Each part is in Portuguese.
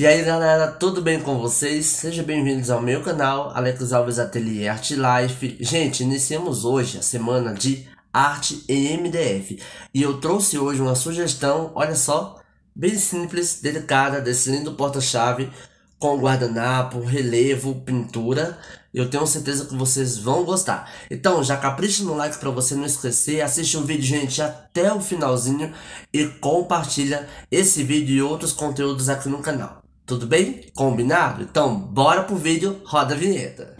E aí galera, tudo bem com vocês? Sejam bem-vindos ao meu canal, Alex Alves Ateliê Art Life. Gente, iniciamos hoje a semana de arte em MDF e eu trouxe hoje uma sugestão, olha só, bem simples, delicada, desse lindo porta-chave com guardanapo, relevo, pintura. Eu tenho certeza que vocês vão gostar. Então, já capricha no like para você não esquecer. Assiste o vídeo, gente, até o finalzinho. E compartilha esse vídeo e outros conteúdos aqui no canal. Tudo bem? Combinado? Então, bora pro vídeo, roda a vinheta.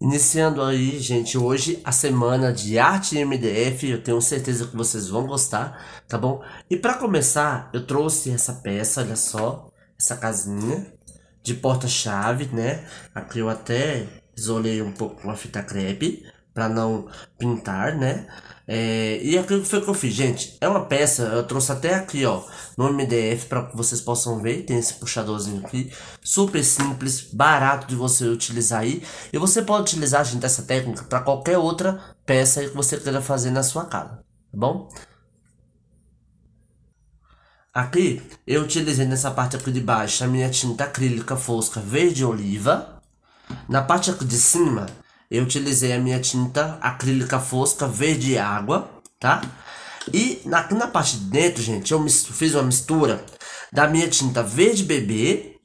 Iniciando aí, gente, hoje a semana de arte MDF, eu tenho certeza que vocês vão gostar, tá bom? E para começar, eu trouxe essa peça, olha só, essa casinha de porta-chave, né? Aqui eu até isolei um pouco com a fita crepe para não pintar, né? É, e aquilo é foi que eu fiz, gente. É uma peça, eu trouxe até aqui, ó, no MDF para que vocês possam ver. Tem esse puxadorzinho aqui, super simples, barato de você utilizar aí. E você pode utilizar, gente, essa técnica para qualquer outra peça que você queira fazer na sua casa, tá bom? Aqui eu utilizei nessa parte aqui de baixo a minha tinta acrílica fosca verde oliva, na parte de cima, eu utilizei a minha tinta acrílica fosca verde água, tá? E aqui na parte de dentro, gente, eu fiz uma mistura da minha tinta verde bebê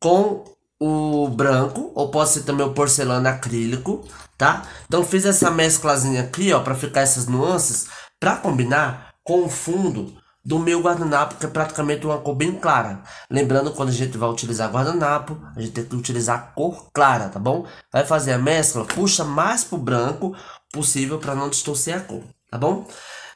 com o branco, ou pode ser também o porcelana acrílico, tá? Então fiz essa mesclazinha aqui, ó, para ficar essas nuances, para combinar com o fundo do meu guardanapo, que é praticamente uma cor bem clara. Lembrando, quando a gente vai utilizar guardanapo, a gente tem que utilizar a cor clara, tá bom? Vai fazer a mescla, puxa mais pro branco possível para não distorcer a cor, tá bom?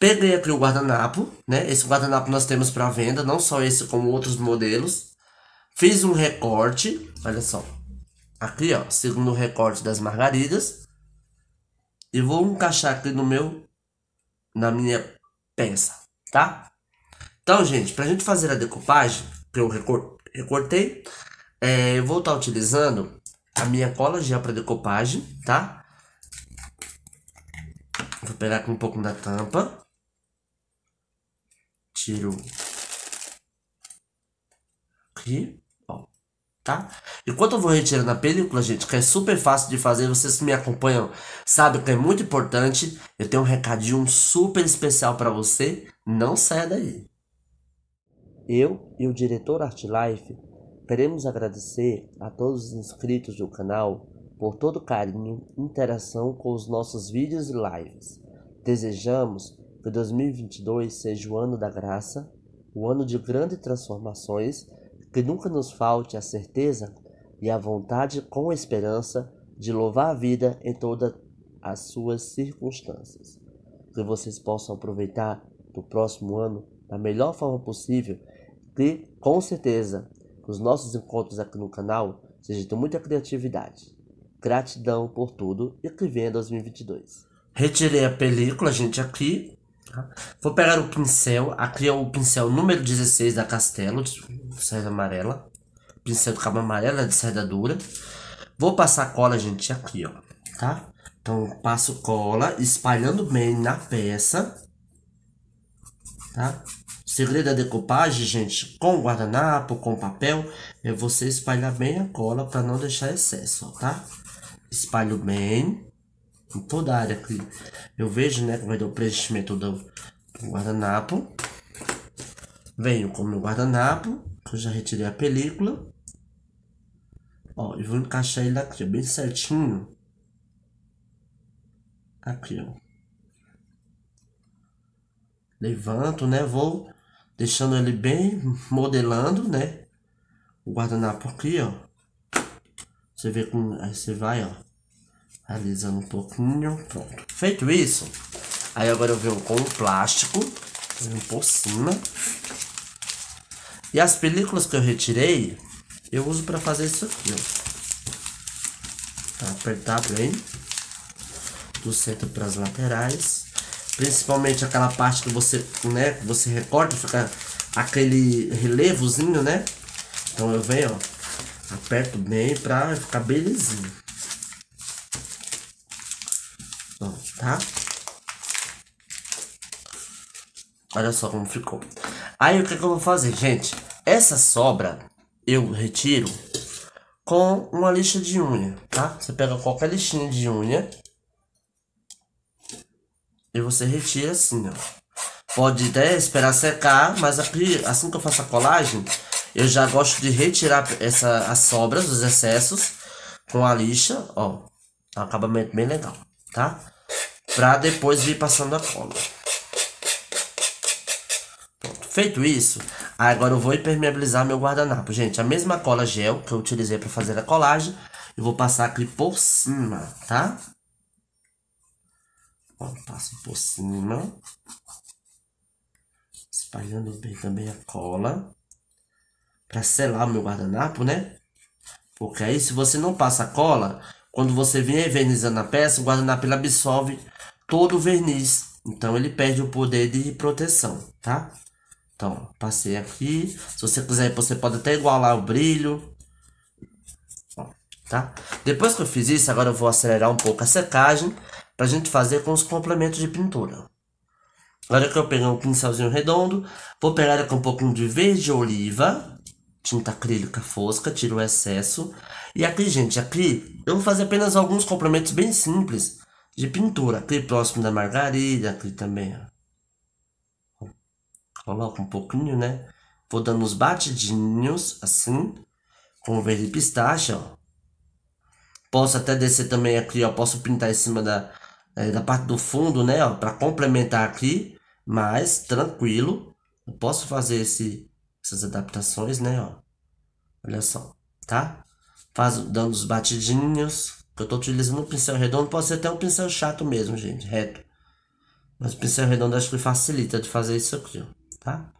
Peguei aqui o guardanapo, né? Esse guardanapo nós temos para venda, não só esse como outros modelos. Fiz um recorte, olha só. Aqui, ó, segundo recorte das margaridas. E vou encaixar aqui no meu na minha peça, tá? Então, gente, para a gente fazer a decupagem, que eu recortei, é, eu vou estar tá utilizando a minha cola já para decupagem, tá? Vou pegar aqui um pouco da tampa. Tiro aqui, ó, tá? Enquanto eu vou retirando a película, gente, que é super fácil de fazer, vocês que me acompanham sabem que é muito importante. Eu tenho um recadinho super especial para você, não saia daí. Eu e o diretor ArtLife queremos agradecer a todos os inscritos do canal por todo o carinho e interação com os nossos vídeos e lives. Desejamos que 2022 seja o ano da graça, o ano de grandes transformações, que nunca nos falte a certeza e a vontade com a esperança de louvar a vida em todas as suas circunstâncias. Que vocês possam aproveitar do próximo ano da melhor forma possível que, com certeza, os nossos encontros aqui no canal sejam de muita criatividade. Gratidão por tudo e que venha 2022. Retirei a película, gente, aqui. Tá? Vou pegar o pincel. Aqui é o pincel número 16 da Castelo, de seda amarela. Pincel de cabo amarela, é de seda dura. Vou passar cola, gente, aqui, ó. Tá? Então, passo cola, espalhando bem na peça. Tá? segredo da é decoupagem, gente, com guardanapo, com papel, é você espalhar bem a cola para não deixar excesso, ó, tá? Espalho bem em toda a área que eu vejo, né, é que vai é dar o preenchimento do guardanapo. Venho com o meu guardanapo, que eu já retirei a película. Ó, e vou encaixar ele aqui, bem certinho. Aqui, ó levanto, né? Vou deixando ele bem modelando, né? O guardanapo aqui, ó. Você vê como Aí você vai, ó. Realizando um pouquinho. Pronto. Feito isso, aí agora eu venho com o plástico. Venho por cima. E as películas que eu retirei, eu uso pra fazer isso aqui, ó. Tá apertado bem. Do centro pras laterais. Principalmente aquela parte que você, né, você recorta, fica aquele relevozinho, né? Então eu venho, ó, aperto bem pra ficar belezinho. lisinho. tá? Olha só como ficou. Aí o que, que eu vou fazer, gente? Essa sobra eu retiro com uma lixa de unha, tá? Você pega qualquer lixinha de unha e você retira assim, ó. Pode até esperar secar, mas assim que eu faço a colagem, eu já gosto de retirar essa, as sobras, os excessos, com a lixa, ó. um então, Acabamento bem legal, tá? Pra depois vir passando a cola. Pronto. Feito isso, agora eu vou impermeabilizar meu guardanapo. Gente, a mesma cola gel que eu utilizei para fazer a colagem, eu vou passar aqui por cima, tá? passo por cima, espalhando bem também a cola, para selar o meu guardanapo, né? Porque aí se você não passa a cola, quando você vier vernizando a peça, o guardanapo ele absorve todo o verniz. Então ele perde o poder de proteção, tá? Então, passei aqui. Se você quiser, você pode até igualar o brilho. tá? Depois que eu fiz isso, agora eu vou acelerar um pouco a secagem para a gente fazer com os complementos de pintura. Agora que eu peguei um pincelzinho redondo, vou pegar com um pouquinho de verde oliva, tinta acrílica fosca, tiro o excesso. E aqui, gente, aqui eu vou fazer apenas alguns complementos bem simples de pintura. Aqui próximo da margarida, aqui também, Coloca Coloco um pouquinho, né? Vou dando uns batidinhos, assim, com verde pistache, ó. Posso até descer também aqui, ó, posso pintar em cima da é, da parte do fundo, né, ó, para complementar aqui, mas tranquilo, eu posso fazer esse, essas adaptações, né, ó, olha só, tá? Faz, dando os batidinhos, que eu tô utilizando um pincel redondo, pode ser até um pincel chato mesmo, gente, reto. Mas o pincel redondo acho que facilita de fazer isso aqui, ó, tá?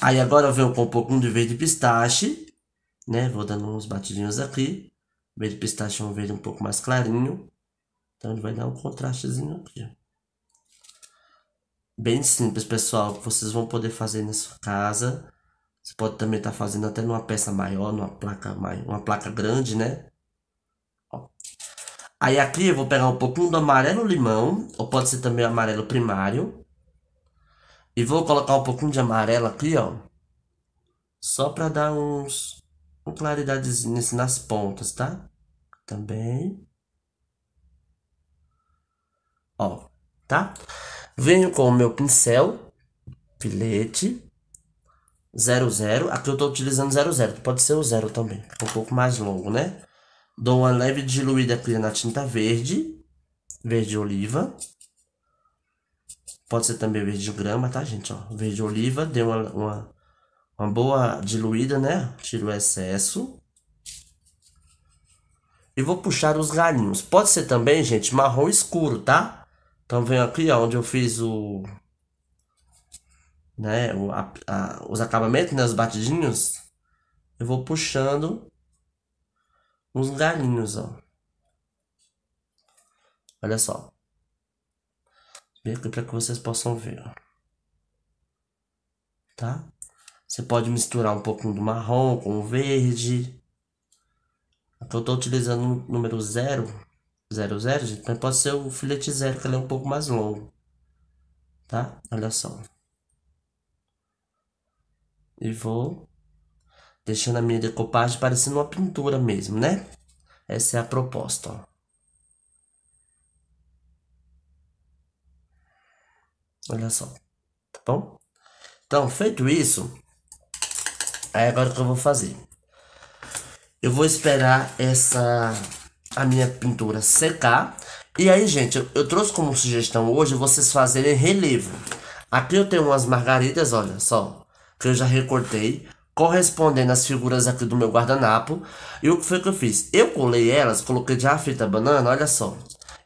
Aí agora eu venho com um pouco de verde pistache, né? Vou dando uns batidinhos aqui. Verde pistache é um verde um pouco mais clarinho. Então ele vai dar um contrastezinho aqui. Bem simples, pessoal. Vocês vão poder fazer na sua casa. Você pode também estar tá fazendo até numa peça maior, numa placa maior, uma placa grande, né? Ó. Aí aqui eu vou pegar um pouquinho do amarelo limão, ou pode ser também amarelo primário. E vou colocar um pouquinho de amarelo aqui, ó. Só para dar uns uma claridadezinha assim nas pontas, tá? Também ó, tá? Venho com o meu pincel, filete, 00. Aqui eu tô utilizando 00, pode ser o 0 também, um pouco mais longo, né? Dou uma leve diluída aqui na tinta verde, verde oliva. Pode ser também verde grama, tá, gente? Ó, verde oliva, deu uma, uma, uma boa diluída, né? Tiro o excesso. E vou puxar os galinhos. Pode ser também, gente, marrom escuro, tá? Então venho aqui ó, onde eu fiz o, né, o, a, a, os acabamentos, né, os batidinhos. Eu vou puxando uns galinhos, ó. Olha só. Vem aqui para que vocês possam ver, ó. Tá? Você pode misturar um pouquinho do marrom com o verde. eu estou utilizando o número zero 00, gente, também pode ser o filete zero, que ele é um pouco mais longo. Tá? Olha só. E vou deixando a minha decopagem parecendo uma pintura mesmo, né? Essa é a proposta, ó. Olha só, tá bom? Então, feito isso, é agora que eu vou fazer. Eu vou esperar essa a minha pintura secar. E aí, gente, eu, eu trouxe como sugestão hoje vocês fazerem relevo. Aqui eu tenho umas margaridas, olha só, que eu já recortei, correspondendo às figuras aqui do meu guardanapo. E o que foi que eu fiz? Eu colei elas, coloquei de a fita banana, olha só.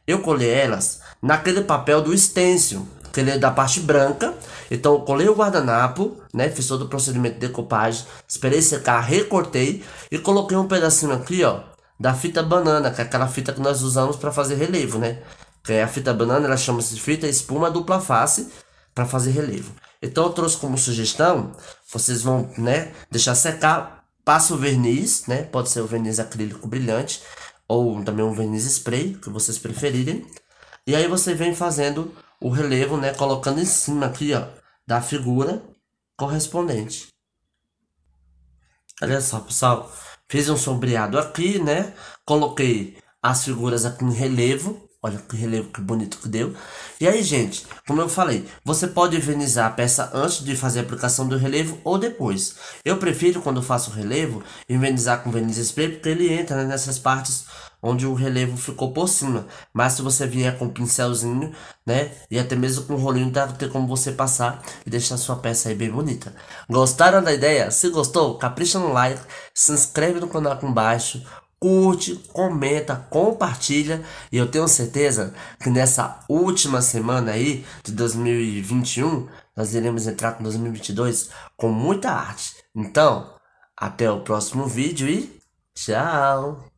Eu colei elas naquele papel do stencil, que ele é da parte branca. Então eu colei o guardanapo, né, fiz todo o procedimento de decopagem, esperei secar, recortei e coloquei um pedacinho aqui, ó, da fita banana, que é aquela fita que nós usamos para fazer relevo, né? Que é a fita banana, ela chama-se fita espuma dupla face para fazer relevo. Então eu trouxe como sugestão, vocês vão, né, deixar secar, passa o verniz, né? Pode ser o verniz acrílico brilhante ou também um verniz spray, que vocês preferirem. E aí você vem fazendo o relevo, né, colocando em cima aqui, ó, da figura correspondente. Olha só, pessoal, Fiz um sombreado aqui, né? Coloquei as figuras aqui em relevo. Olha que relevo que bonito que deu. E aí, gente, como eu falei, você pode envernizar a peça antes de fazer a aplicação do relevo ou depois. Eu prefiro, quando faço o relevo, envernizar com verniz spray, porque ele entra né, nessas partes onde o relevo ficou por cima. Mas se você vier com um pincelzinho, né? E até mesmo com um rolinho, dá ter como você passar e deixar sua peça aí bem bonita. Gostaram da ideia? Se gostou, capricha no like, se inscreve no canal aqui embaixo, curte, comenta, compartilha e eu tenho certeza que nessa última semana aí de 2021 nós iremos entrar com 2022 com muita arte. Então, até o próximo vídeo e tchau!